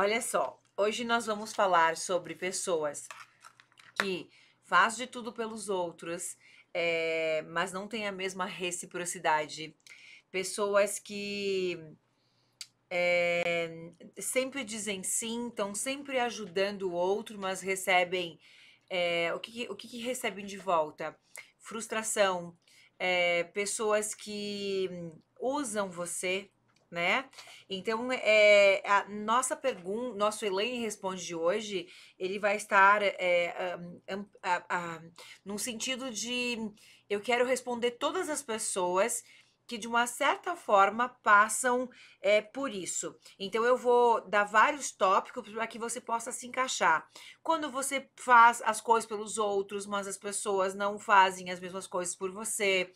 Olha só, hoje nós vamos falar sobre pessoas que faz de tudo pelos outros, é, mas não tem a mesma reciprocidade. Pessoas que é, sempre dizem sim, estão sempre ajudando o outro, mas recebem é, o, que, o que, que, recebem de volta? Frustração, é, pessoas que usam você né? Então, é, a nossa pergunta, nosso Elaine Responde de hoje, ele vai estar é, um, num sentido de eu quero responder todas as pessoas que de uma certa forma passam é, por isso. Então eu vou dar vários tópicos para que você possa se encaixar. Quando você faz as coisas pelos outros, mas as pessoas não fazem as mesmas coisas por você.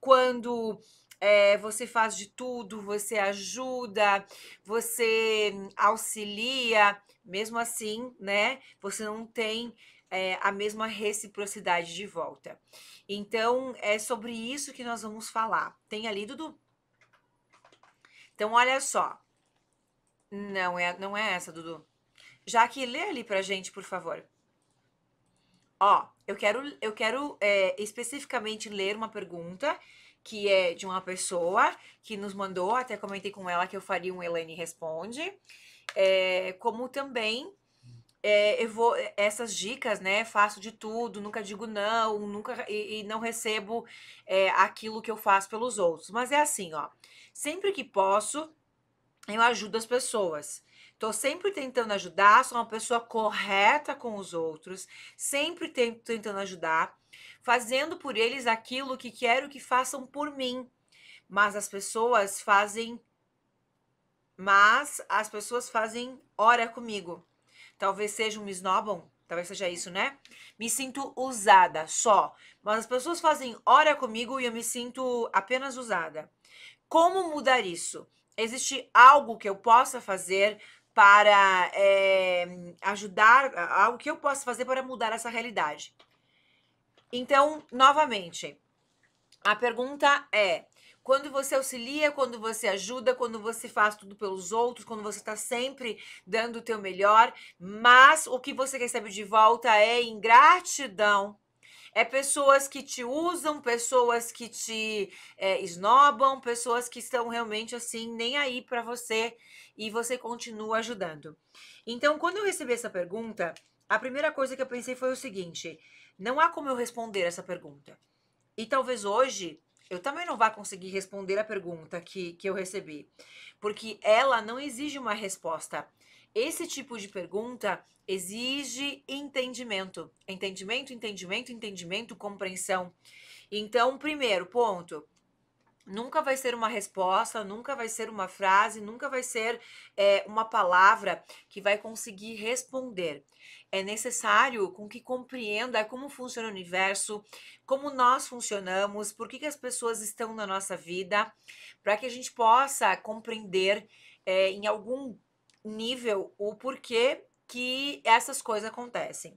Quando é, você faz de tudo, você ajuda, você auxilia, mesmo assim, né? Você não tem é, a mesma reciprocidade de volta. Então, é sobre isso que nós vamos falar. Tem ali, Dudu? Então, olha só. Não é, não é essa, Dudu. Já que lê ali pra gente, por favor. Ó, eu quero, eu quero é, especificamente ler uma pergunta que é de uma pessoa que nos mandou, até comentei com ela que eu faria um Helene Responde, é, como também é, eu vou essas dicas, né? Faço de tudo, nunca digo não, nunca e, e não recebo é, aquilo que eu faço pelos outros. Mas é assim, ó. Sempre que posso, eu ajudo as pessoas. Tô sempre tentando ajudar, sou uma pessoa correta com os outros, sempre tento, tentando ajudar, fazendo por eles aquilo que quero que façam por mim. Mas as pessoas fazem mas as pessoas fazem hora comigo. Talvez seja um esnobam, talvez seja isso, né? Me sinto usada só, mas as pessoas fazem hora comigo e eu me sinto apenas usada. Como mudar isso? Existe algo que eu possa fazer para é, ajudar, o que eu posso fazer para mudar essa realidade. Então, novamente, a pergunta é: quando você auxilia, quando você ajuda, quando você faz tudo pelos outros, quando você está sempre dando o teu melhor, mas o que você recebe de volta é ingratidão. É pessoas que te usam, pessoas que te é, esnobam, pessoas que estão realmente assim, nem aí para você e você continua ajudando. Então, quando eu recebi essa pergunta, a primeira coisa que eu pensei foi o seguinte: não há como eu responder essa pergunta. E talvez hoje eu também não vá conseguir responder a pergunta que, que eu recebi, porque ela não exige uma resposta esse tipo de pergunta exige entendimento. Entendimento, entendimento, entendimento, compreensão. Então, primeiro ponto, nunca vai ser uma resposta, nunca vai ser uma frase, nunca vai ser é, uma palavra que vai conseguir responder. É necessário com que compreenda como funciona o universo, como nós funcionamos, por que, que as pessoas estão na nossa vida, para que a gente possa compreender é, em algum nível o porquê que essas coisas acontecem.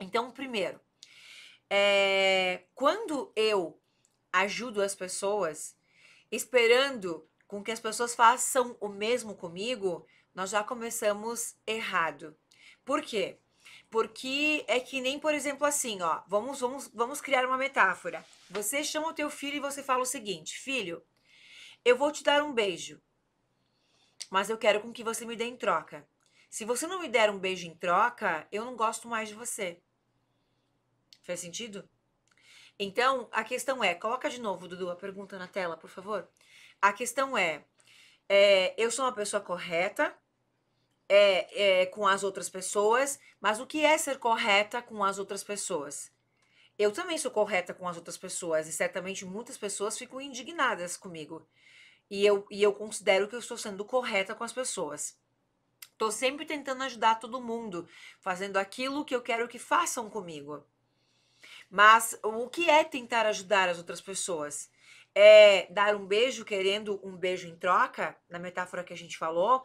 Então, primeiro, é, quando eu ajudo as pessoas, esperando com que as pessoas façam o mesmo comigo, nós já começamos errado. Por quê? Porque é que nem, por exemplo, assim, ó, vamos, vamos, vamos criar uma metáfora. Você chama o teu filho e você fala o seguinte: "Filho, eu vou te dar um beijo" mas eu quero com que você me dê em troca. Se você não me der um beijo em troca, eu não gosto mais de você. Fez sentido? Então, a questão é, coloca de novo, Dudu, a pergunta na tela, por favor. A questão é, é eu sou uma pessoa correta é, é, com as outras pessoas, mas o que é ser correta com as outras pessoas? Eu também sou correta com as outras pessoas e certamente muitas pessoas ficam indignadas comigo. E eu, e eu considero que eu estou sendo correta com as pessoas. estou sempre tentando ajudar todo mundo, fazendo aquilo que eu quero que façam comigo. Mas o que é tentar ajudar as outras pessoas? É dar um beijo querendo um beijo em troca, na metáfora que a gente falou,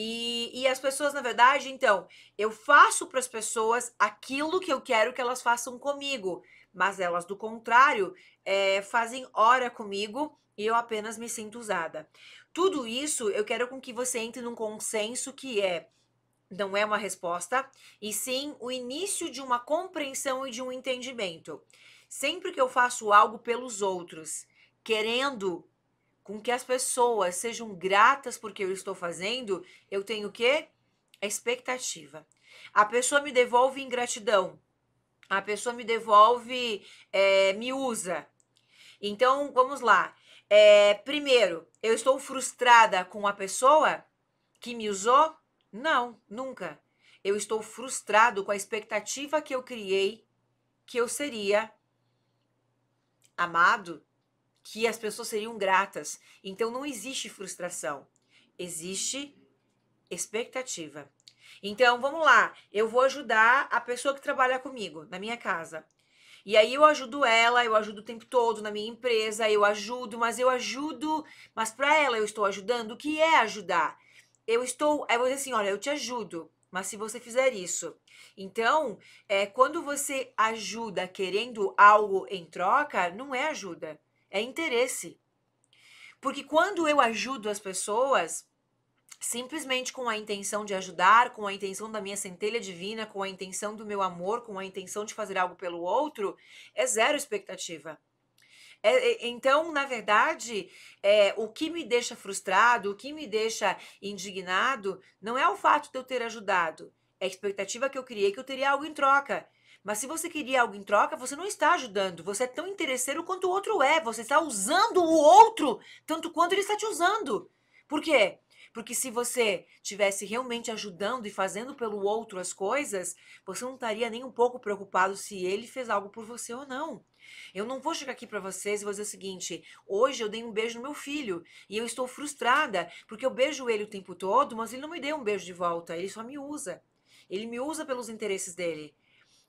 e, e as pessoas, na verdade, então, eu faço para as pessoas aquilo que eu quero que elas façam comigo, mas elas, do contrário, é, fazem hora comigo e eu apenas me sinto usada. Tudo isso eu quero com que você entre num consenso que é não é uma resposta, e sim o início de uma compreensão e de um entendimento. Sempre que eu faço algo pelos outros, querendo com que as pessoas sejam gratas porque eu estou fazendo, eu tenho o quê? A expectativa. A pessoa me devolve ingratidão. A pessoa me devolve, é, me usa. Então, vamos lá. É, primeiro, eu estou frustrada com a pessoa que me usou? Não, nunca. Eu estou frustrado com a expectativa que eu criei que eu seria amado, que as pessoas seriam gratas. Então não existe frustração, existe expectativa. Então vamos lá, eu vou ajudar a pessoa que trabalha comigo na minha casa. E aí eu ajudo ela, eu ajudo o tempo todo na minha empresa, eu ajudo, mas eu ajudo, mas para ela eu estou ajudando. O que é ajudar? Eu estou, eu vou dizer assim, olha, eu te ajudo, mas se você fizer isso. Então, é, quando você ajuda querendo algo em troca, não é ajuda é interesse. Porque quando eu ajudo as pessoas, simplesmente com a intenção de ajudar, com a intenção da minha centelha divina, com a intenção do meu amor, com a intenção de fazer algo pelo outro, é zero expectativa. É, é então, na verdade, é, o que me deixa frustrado, o que me deixa indignado, não é o fato de eu ter ajudado, é a expectativa que eu criei que eu teria algo em troca. Mas se você queria algo em troca, você não está ajudando. Você é tão interesseiro quanto o outro é. Você está usando o outro tanto quanto ele está te usando. Por quê? Porque se você tivesse realmente ajudando e fazendo pelo outro as coisas, você não estaria nem um pouco preocupado se ele fez algo por você ou não. Eu não vou chegar aqui para vocês e vou dizer o seguinte: hoje eu dei um beijo no meu filho e eu estou frustrada porque eu beijo ele o tempo todo, mas ele não me deu um beijo de volta, ele só me usa. Ele me usa pelos interesses dele.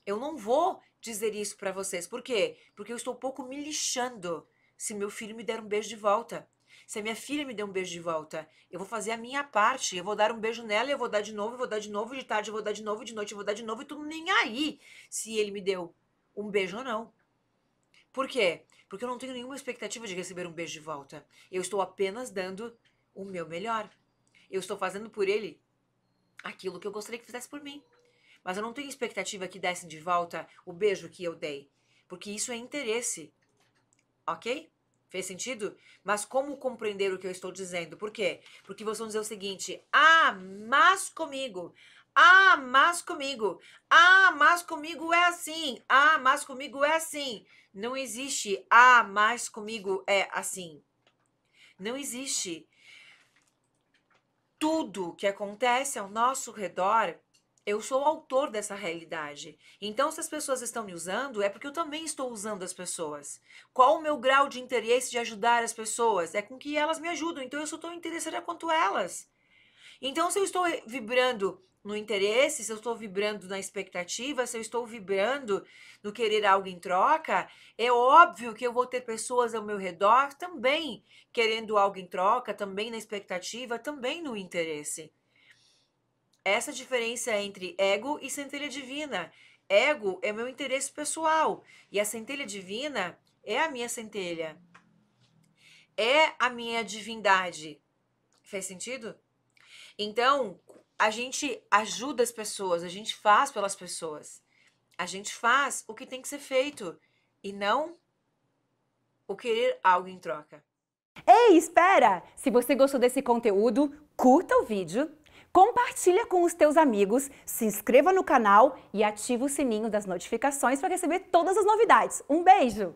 Eu não vou dizer isso para vocês. Por quê? Porque eu estou um pouco me lixando se meu filho me der um beijo de volta. Se a minha filha me der um beijo de volta, eu vou fazer a minha parte. Eu vou dar um beijo nela, eu vou dar de novo, eu vou dar de novo, de tarde eu vou dar de novo, de noite eu vou dar de novo, e tudo nem aí se ele me deu um beijo ou não. Por quê? Porque eu não tenho nenhuma expectativa de receber um beijo de volta. Eu estou apenas dando o meu melhor. Eu estou fazendo por ele aquilo que eu gostaria que fizesse por mim. Mas eu não tenho expectativa que dessem de volta o beijo que eu dei, porque isso é interesse. Ok? Fez sentido? Mas como compreender o que eu estou dizendo? Por quê? Porque vocês vão dizer o seguinte: ah, mas comigo. Ah, mas comigo. Ah, mas comigo é assim. Ah, mas comigo é assim. Não existe. Ah, mas comigo é assim. Não existe. Tudo que acontece ao nosso redor eu sou o autor dessa realidade. Então, se as pessoas estão me usando, é porque eu também estou usando as pessoas. Qual o meu grau de interesse de ajudar as pessoas? É com que elas me ajudam. Então, eu sou tão interessada quanto elas. Então, se eu estou vibrando no interesse, se eu estou vibrando na expectativa, se eu estou vibrando no querer algo em troca, é óbvio que eu vou ter pessoas ao meu redor também querendo algo em troca, também na expectativa, também no interesse essa diferença entre ego e centelha divina. Ego é meu interesse pessoal e a centelha divina é a minha centelha. É a minha divindade. Fez sentido? Então, a gente ajuda as pessoas, a gente faz pelas pessoas. A gente faz o que tem que ser feito e não o querer algo em troca. Ei, espera! Se você gostou desse conteúdo, curta o vídeo Compartilha com os teus amigos, se inscreva no canal e ative o sininho das notificações para receber todas as novidades. Um beijo!